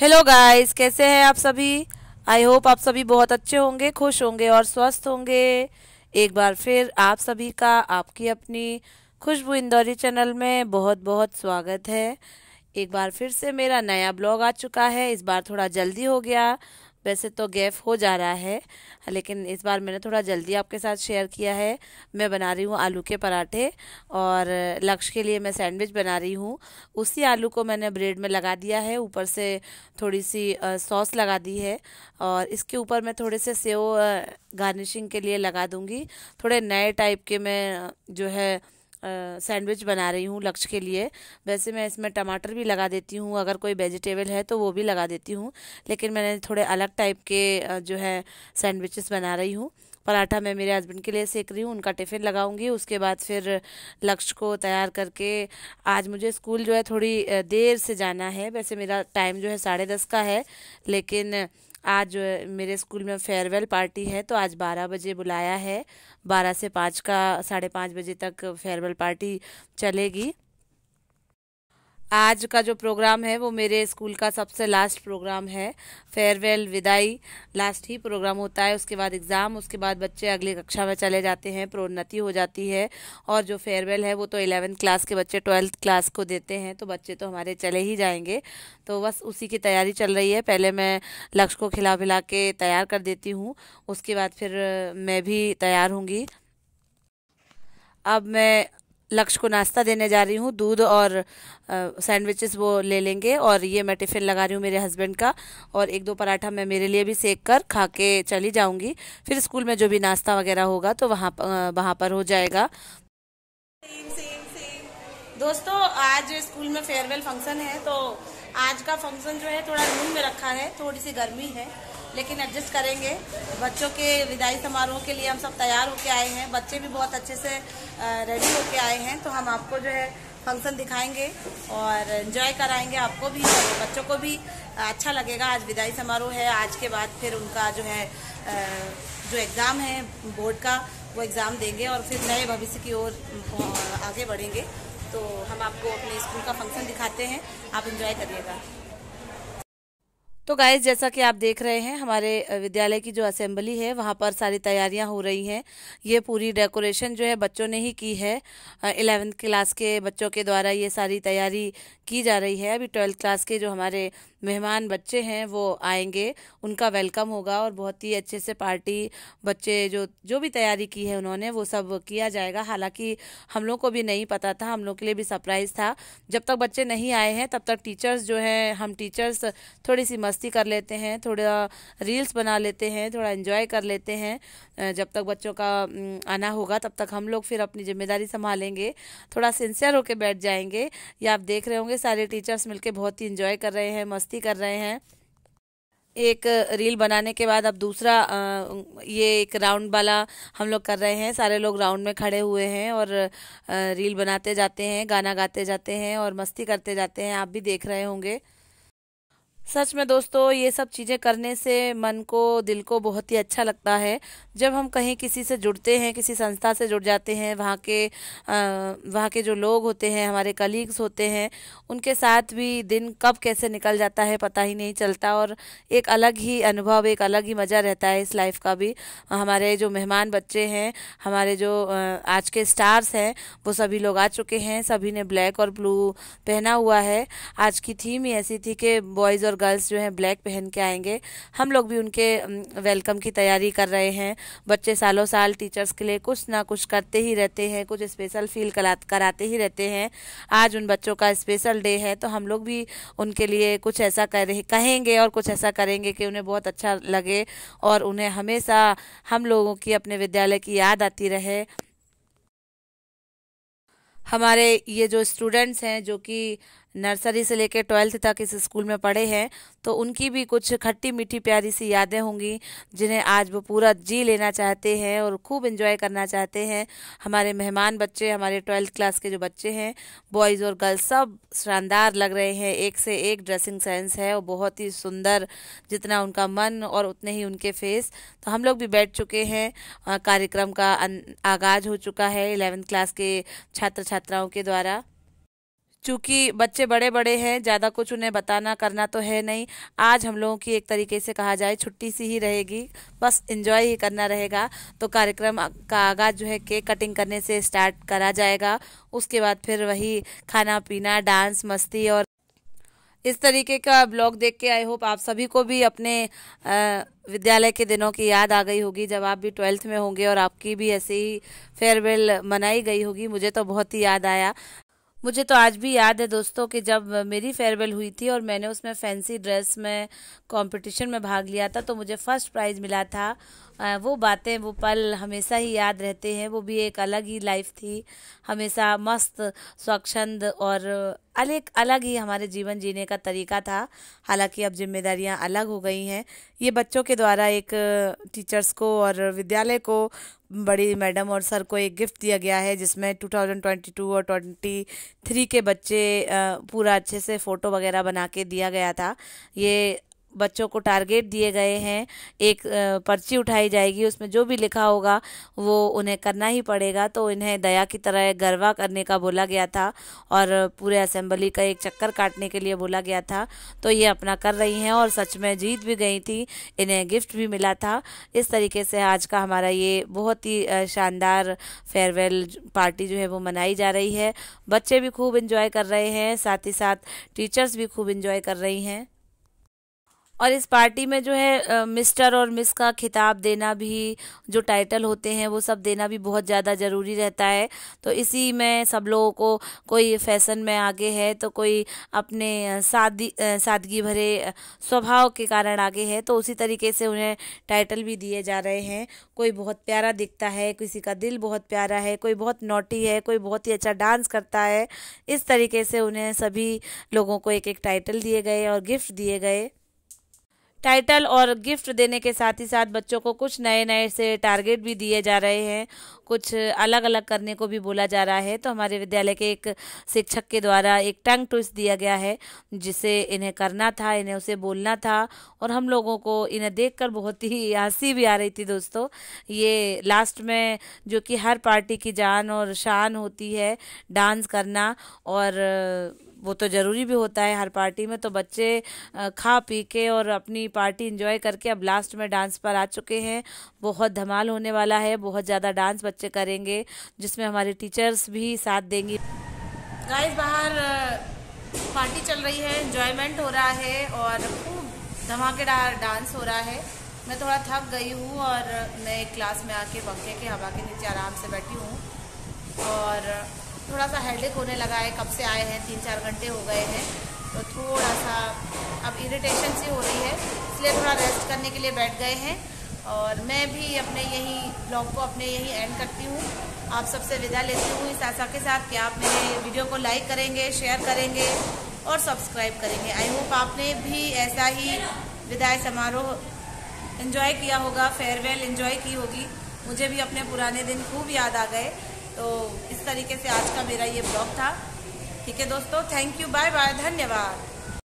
hello guys कैसे हैं आप सभी आई होप आप सभी बहुत अच्छे होंगे खुश होंगे और स्वस्थ होंगे एक बार फिर आप सभी का आपकी अपनी खुशबू इंदौरी चैनल में बहुत बहुत स्वागत है एक बार फिर से मेरा नया ब्लॉग आ चुका है इस बार थोड़ा जल्दी हो गया वैसे तो गैप हो जा रहा है लेकिन इस बार मैंने थोड़ा जल्दी आपके साथ शेयर किया है मैं बना रही हूँ आलू के पराठे और लक्ष्य के लिए मैं सैंडविच बना रही हूँ उसी आलू को मैंने ब्रेड में लगा दिया है ऊपर से थोड़ी सी सॉस लगा दी है और इसके ऊपर मैं थोड़े से सेव गार्निशिंग के लिए लगा दूँगी थोड़े नए टाइप के मैं जो है सैंडविच बना रही हूँ लक्ष्य के लिए वैसे मैं इसमें टमाटर भी लगा देती हूँ अगर कोई वेजिटेबल है तो वो भी लगा देती हूँ लेकिन मैंने थोड़े अलग टाइप के जो है सैंडविचेस बना रही हूँ पराठा मैं मेरे हस्बैंड के लिए सेक रही हूँ उनका टिफ़िन लगाऊंगी उसके बाद फिर लक्ष्य को तैयार करके आज मुझे स्कूल जो है थोड़ी देर से जाना है वैसे मेरा टाइम जो है साढ़े दस का है लेकिन आज मेरे स्कूल में फेयरवेल पार्टी है तो आज बारह बजे बुलाया है बारह से पाँच का साढ़े पाँच बजे तक फेयरवेल पार्टी चलेगी आज का जो प्रोग्राम है वो मेरे स्कूल का सबसे लास्ट प्रोग्राम है फेयरवेल विदाई लास्ट ही प्रोग्राम होता है उसके बाद एग्ज़ाम उसके बाद बच्चे अगली कक्षा में चले जाते हैं प्रोन्नति हो जाती है और जो फेयरवेल है वो तो एलेवेंथ क्लास के बच्चे ट्वेल्थ क्लास को देते हैं तो बच्चे तो हमारे चले ही जाएंगे तो बस उसी की तैयारी चल रही है पहले मैं लक्ष्य को खिला पिला के तैयार कर देती हूँ उसके बाद फिर मैं भी तैयार होंगी अब मैं लक्ष्य को नाश्ता देने जा रही हूँ दूध और सैंडविचेस वो ले लेंगे और ये मैं टिफ़िन लगा रही हूँ मेरे हस्बैंड का और एक दो पराठा मैं मेरे लिए भी सेक कर खा के चली जाऊँगी फिर स्कूल में जो भी नाश्ता वगैरह होगा तो वहाँ वहाँ पर हो जाएगा सेम सेम सेम दोस्तों आज स्कूल में फेयरवेल फंक्शन है तो आज का फंक्शन जो है थोड़ा रूम में रखा है थोड़ी सी गर्मी है लेकिन एडजस्ट करेंगे बच्चों के विदाई समारोह के लिए हम सब तैयार होके आए हैं बच्चे भी बहुत अच्छे से रेडी होके आए हैं तो हम आपको जो है फंक्शन दिखाएंगे और इन्जॉय कराएंगे आपको भी बच्चों को भी अच्छा लगेगा आज विदाई समारोह है आज के बाद फिर उनका जो है जो एग्ज़ाम है बोर्ड का वो एग्ज़ाम देंगे और फिर नए भविष्य की ओर आगे बढ़ेंगे तो हम आपको अपने स्कूल का फंक्शन दिखाते हैं आप इन्जॉय करिएगा तो गाइस जैसा कि आप देख रहे हैं हमारे विद्यालय की जो असेंबली है वहाँ पर सारी तैयारियाँ हो रही हैं ये पूरी डेकोरेशन जो है बच्चों ने ही की है एलेवेंथ क्लास के बच्चों के द्वारा ये सारी तैयारी की जा रही है अभी ट्वेल्थ क्लास के जो हमारे मेहमान बच्चे हैं वो आएंगे उनका वेलकम होगा और बहुत ही अच्छे से पार्टी बच्चे जो जो भी तैयारी की है उन्होंने वो सब किया जाएगा हालांकि हम लोग को भी नहीं पता था हम लोग के लिए भी सरप्राइज़ था जब तक बच्चे नहीं आए हैं तब तक टीचर्स जो हैं हम टीचर्स थोड़ी सी मस्ती कर लेते हैं थोड़ा रील्स बना लेते हैं थोड़ा इन्जॉय कर लेते हैं जब तक बच्चों का आना होगा तब तक हम लोग फिर अपनी जिम्मेदारी संभालेंगे थोड़ा सिंसियर होकर बैठ जाएंगे या आप देख रहे होंगे सारे टीचर्स मिलकर बहुत ही इन्जॉय कर रहे हैं मस्ती मस्ती कर रहे हैं एक रील बनाने के बाद अब दूसरा ये एक राउंड वाला हम लोग कर रहे हैं सारे लोग राउंड में खड़े हुए हैं और रील बनाते जाते हैं गाना गाते जाते हैं और मस्ती करते जाते हैं आप भी देख रहे होंगे सच में दोस्तों ये सब चीज़ें करने से मन को दिल को बहुत ही अच्छा लगता है जब हम कहीं किसी से जुड़ते हैं किसी संस्था से जुड़ जाते हैं वहाँ के वहाँ के जो लोग होते हैं हमारे कलीग्स होते हैं उनके साथ भी दिन कब कैसे निकल जाता है पता ही नहीं चलता और एक अलग ही अनुभव एक अलग ही मज़ा रहता है इस लाइफ का भी हमारे जो मेहमान बच्चे हैं हमारे जो आज के स्टार्स हैं वो सभी लोग आ चुके हैं सभी ने ब्लैक और ब्लू पहना हुआ है आज की थीम ही ऐसी थी कि बॉयज़ और और गर्ल्स जो हैं ब्लैक पहन के आएंगे हम लोग भी उनके वेलकम की तैयारी कर रहे हैं बच्चे सालों साल टीचर्स के लिए कुछ ना कुछ करते ही रहते हैं कुछ स्पेशल फील कराते ही रहते हैं आज उन बच्चों का स्पेशल डे है तो हम लोग भी उनके लिए कुछ ऐसा कर कहेंगे और कुछ ऐसा करेंगे कि उन्हें बहुत अच्छा लगे और उन्हें हमेशा हम लोगों की अपने विद्यालय की याद आती रहे हमारे ये जो स्टूडेंट्स हैं जो कि नर्सरी से लेकर ट्वेल्थ तक इस स्कूल में पढ़े हैं तो उनकी भी कुछ खट्टी मीठी प्यारी सी यादें होंगी जिन्हें आज वो पूरा जी लेना चाहते हैं और खूब इन्जॉय करना चाहते हैं हमारे मेहमान बच्चे हमारे ट्वेल्थ क्लास के जो बच्चे हैं बॉयज़ और गर्ल्स सब शानदार लग रहे हैं एक से एक ड्रेसिंग सेंस है और बहुत ही सुंदर जितना उनका मन और उतने ही उनके फेस तो हम लोग भी बैठ चुके हैं कार्यक्रम का आगाज़ हो चुका है इलेवेंथ क्लास के छात्र छात्राओं के द्वारा चूँकि बच्चे बड़े बड़े हैं ज़्यादा कुछ उन्हें बताना करना तो है नहीं आज हम लोगों की एक तरीके से कहा जाए छुट्टी सी ही रहेगी बस इन्जॉय ही करना रहेगा तो कार्यक्रम का आगाज़ जो है केक कटिंग करने से स्टार्ट करा जाएगा उसके बाद फिर वही खाना पीना डांस मस्ती और इस तरीके का ब्लॉग देख के आई होप आप सभी को भी अपने विद्यालय के दिनों की याद आ गई होगी जब आप भी ट्वेल्थ में होंगे और आपकी भी ऐसी ही फेयरवेल मनाई गई होगी मुझे तो बहुत ही याद आया मुझे तो आज भी याद है दोस्तों कि जब मेरी फेयरवेल हुई थी और मैंने उसमें फैंसी ड्रेस में कंपटीशन में भाग लिया था तो मुझे फ़र्स्ट प्राइज़ मिला था वो बातें वो पल हमेशा ही याद रहते हैं वो भी एक अलग ही लाइफ थी हमेशा मस्त स्वच्छंद और अलग अलग ही हमारे जीवन जीने का तरीका था हालांकि अब जिम्मेदारियां अलग हो गई हैं ये बच्चों के द्वारा एक टीचर्स को और विद्यालय को बड़ी मैडम और सर को एक गिफ्ट दिया गया है जिसमें 2022 और 23 के बच्चे पूरा अच्छे से फ़ोटो वगैरह बना के दिया गया था ये बच्चों को टारगेट दिए गए हैं एक पर्ची उठाई जाएगी उसमें जो भी लिखा होगा वो उन्हें करना ही पड़ेगा तो इन्हें दया की तरह गरवा करने का बोला गया था और पूरे असेंबली का एक चक्कर काटने के लिए बोला गया था तो ये अपना कर रही हैं और सच में जीत भी गई थी इन्हें गिफ्ट भी मिला था इस तरीके से आज का हमारा ये बहुत ही शानदार फेयरवेल पार्टी जो है वो मनाई जा रही है बच्चे भी खूब इंजॉय कर रहे हैं साथ ही साथ टीचर्स भी खूब इंजॉय कर रही हैं और इस पार्टी में जो है मिस्टर और मिस का खिताब देना भी जो टाइटल होते हैं वो सब देना भी बहुत ज़्यादा ज़रूरी रहता है तो इसी में सब लोगों को कोई फैशन में आगे है तो कोई अपने सादी सादगी भरे स्वभाव के कारण आगे है तो उसी तरीके से उन्हें टाइटल भी दिए जा रहे हैं कोई बहुत प्यारा दिखता है किसी का दिल बहुत प्यारा है कोई बहुत नोटी है कोई बहुत ही अच्छा डांस करता है इस तरीके से उन्हें सभी लोगों को एक एक टाइटल दिए गए और गिफ्ट दिए गए टाइटल और गिफ्ट देने के साथ ही साथ बच्चों को कुछ नए नए से टारगेट भी दिए जा रहे हैं कुछ अलग अलग करने को भी बोला जा रहा है तो हमारे विद्यालय के एक शिक्षक के द्वारा एक टंग ट्विस्ट दिया गया है जिसे इन्हें करना था इन्हें उसे बोलना था और हम लोगों को इन्हें देख बहुत ही हंसी भी आ रही थी दोस्तों ये लास्ट में जो कि हर पार्टी की जान और शान होती है डांस करना और वो तो ज़रूरी भी होता है हर पार्टी में तो बच्चे खा पी के और अपनी पार्टी इंजॉय करके अब लास्ट में डांस पर आ चुके हैं बहुत धमाल होने वाला है बहुत ज़्यादा डांस बच्चे करेंगे जिसमें हमारे टीचर्स भी साथ देंगी गाइस बाहर पार्टी चल रही है इन्जॉयमेंट हो रहा है और खूब धमाकेदार डांस हो रहा है मैं थोड़ा थक गई हूँ और मैं क्लास में आके पंखे के हवा के नीचे आराम से बैठी हूँ और थोड़ा सा हेडेक होने लगा है कब से आए हैं तीन चार घंटे हो गए हैं तो थोड़ा सा अब इरिटेशन सी हो रही है इसलिए थोड़ा रेस्ट करने के लिए बैठ गए हैं और मैं भी अपने यही ब्लॉग को अपने यही एंड करती हूँ आप सबसे विदा लेती हूँ इस आशा के साथ कि आप मेरे वीडियो को लाइक करेंगे शेयर करेंगे और सब्सक्राइब करेंगे आई होप आपने भी ऐसा ही विदाई समारोह इन्जॉय किया होगा फेयरवेल इन्जॉय की होगी मुझे भी अपने पुराने दिन खूब याद आ गए तो इस तरीके से आज का मेरा ये ब्लॉग था ठीक है दोस्तों थैंक यू बाय बाय धन्यवाद